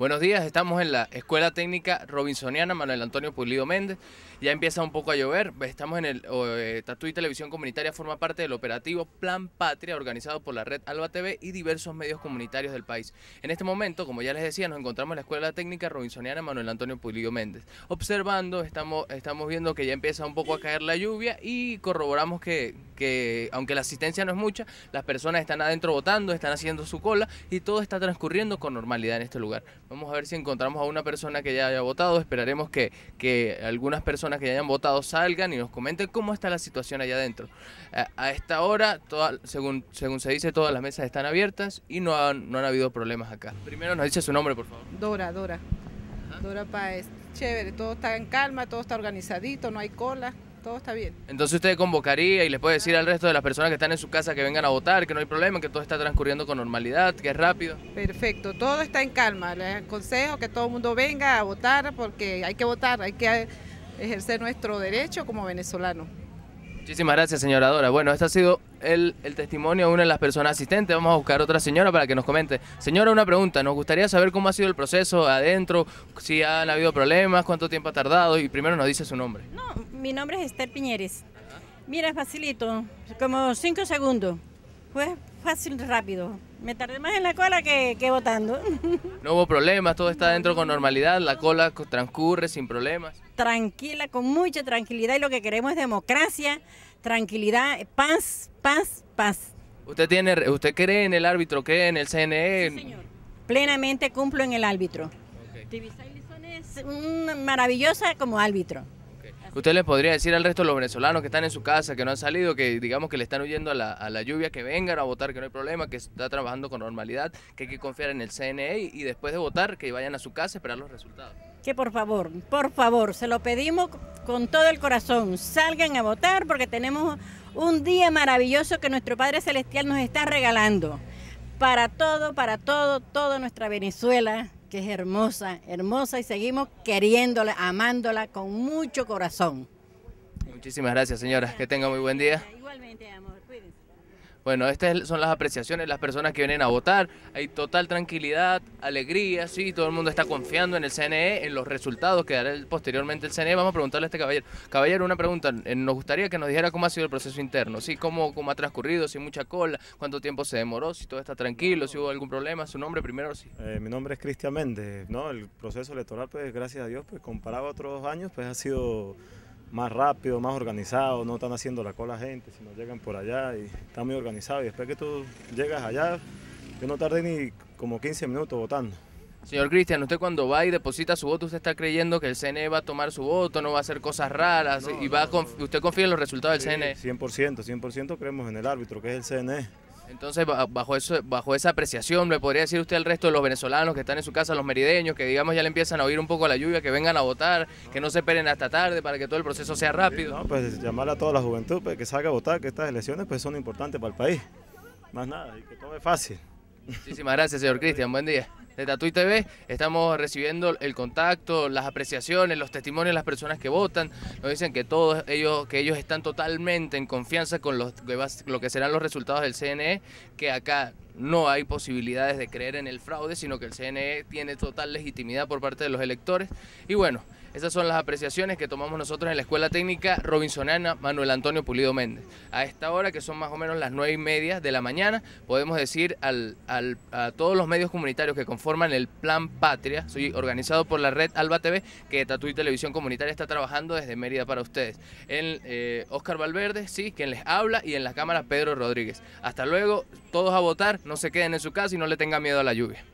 Buenos días, estamos en la Escuela Técnica Robinsoniana Manuel Antonio Pulido Méndez. Ya empieza un poco a llover. Estamos en el eh, Tatu y Televisión Comunitaria, forma parte del operativo Plan Patria, organizado por la red Alba TV y diversos medios comunitarios del país. En este momento, como ya les decía, nos encontramos en la Escuela Técnica Robinsoniana Manuel Antonio Pulido Méndez. Observando, estamos, estamos viendo que ya empieza un poco a caer la lluvia y corroboramos que, que, aunque la asistencia no es mucha, las personas están adentro votando, están haciendo su cola y todo está transcurriendo con normalidad en este lugar. Vamos a ver si encontramos a una persona que ya haya votado. Esperaremos que, que algunas personas que hayan votado salgan y nos comenten cómo está la situación allá adentro. A esta hora, según, según se dice, todas las mesas están abiertas y no han, no han habido problemas acá. Primero nos dice su nombre, por favor. Dora, Dora. Dora Paez. Chévere, todo está en calma, todo está organizadito, no hay cola todo está bien. Entonces usted convocaría y les puede decir al resto de las personas que están en su casa que vengan a votar, que no hay problema, que todo está transcurriendo con normalidad, que es rápido. Perfecto, todo está en calma. Les aconsejo que todo el mundo venga a votar porque hay que votar, hay que ejercer nuestro derecho como venezolano. Muchísimas gracias, señora Dora. Bueno, este ha sido el, testimonio de una de las personas asistentes. Vamos a buscar otra señora para que nos comente. Señora, una pregunta. Nos gustaría saber cómo ha sido el proceso adentro, si han habido problemas, cuánto tiempo ha tardado y primero nos dice su nombre. No, mi nombre es Esther Piñeres. Mira, facilito, como cinco segundos. Pues fácil, rápido. Me tardé más en la cola que, votando. No hubo problemas, todo está dentro con normalidad, la cola transcurre sin problemas. Tranquila, con mucha tranquilidad y lo que queremos es democracia, tranquilidad, paz, paz, paz. ¿Usted, tiene, usted cree en el árbitro, que en el CNE? Sí, señor. Plenamente cumplo en el árbitro. Okay. es maravillosa como árbitro. ¿Usted le podría decir al resto de los venezolanos que están en su casa, que no han salido, que digamos que le están huyendo a la, lluvia, que vengan a votar, que no hay problema, que está trabajando con normalidad, que hay que confiar en el CNE y después de votar que vayan a su casa a esperar los resultados? Que por favor, por favor, se lo pedimos con todo el corazón, salgan a votar porque tenemos un día maravilloso que nuestro Padre Celestial nos está regalando para todo, para todo, toda nuestra Venezuela que es hermosa, hermosa y seguimos queriéndola, amándola con mucho corazón. Muchísimas gracias, señora. Que tenga muy buen día. Igualmente, amor. Bueno, estas son las apreciaciones, las personas que vienen a votar. Hay total tranquilidad, alegría, sí, todo el mundo está confiando en el CNE, en los resultados que dará posteriormente el CNE. Vamos a preguntarle a este caballero. Caballero, una pregunta. Eh, nos gustaría que nos dijera cómo ha sido el proceso interno, sí, cómo, cómo ha transcurrido, si mucha cola, cuánto tiempo se demoró, si todo está tranquilo, si hubo algún problema. Su nombre primero, sí. Eh, mi nombre es Cristian Méndez, ¿no? El proceso electoral, pues gracias a Dios, pues comparado a otros años, pues ha sido más rápido, más organizado, no están haciendo la cola gente, sino llegan por allá y están muy organizados. Y después que tú llegas allá, yo no tarde ni como 15 minutos votando. Señor Cristian, usted cuando va y deposita su voto, usted está creyendo que el CNE va a tomar su voto, no va a hacer cosas raras y va usted confía en los resultados del CNE. 100%, 100% creemos en el árbitro, que es el CNE. Entonces, bajo, eso, bajo esa apreciación, ¿le podría decir usted al resto de los venezolanos que están en su casa, los merideños, que digamos ya le empiezan a oír un poco la lluvia, que vengan a votar, que no se esperen hasta tarde para que todo el proceso sea rápido? no, pues llamar a toda la juventud pues, que salga a votar, que estas elecciones pues son importantes para el país. Más nada, y que todo es fácil. Muchísimas gracias, señor Cristian. Buen día de Tatuí TV. Estamos recibiendo el contacto, las apreciaciones, los testimonios de las personas que votan. Nos dicen que todos ellos, que ellos están totalmente en confianza con los, lo que serán los resultados del CNE, que acá no hay posibilidades de creer en el fraude, sino que el CNE tiene total legitimidad por parte de los electores. Y bueno, esas son las apreciaciones que tomamos nosotros en la Escuela Técnica Robinsonana Manuel Antonio Pulido Méndez. A esta hora, que son más o menos las nueve y media de la mañana, podemos decir al, a todos los medios comunitarios que conforman el Plan Patria, soy organizado por la red Alba TV, que y Televisión Comunitaria está trabajando desde Mérida para ustedes. En, Oscar eh, Valverde, sí, quien les habla, y en la cámara Pedro Rodríguez. Hasta luego, todos a votar, no se queden en su casa y no le tengan miedo a la lluvia.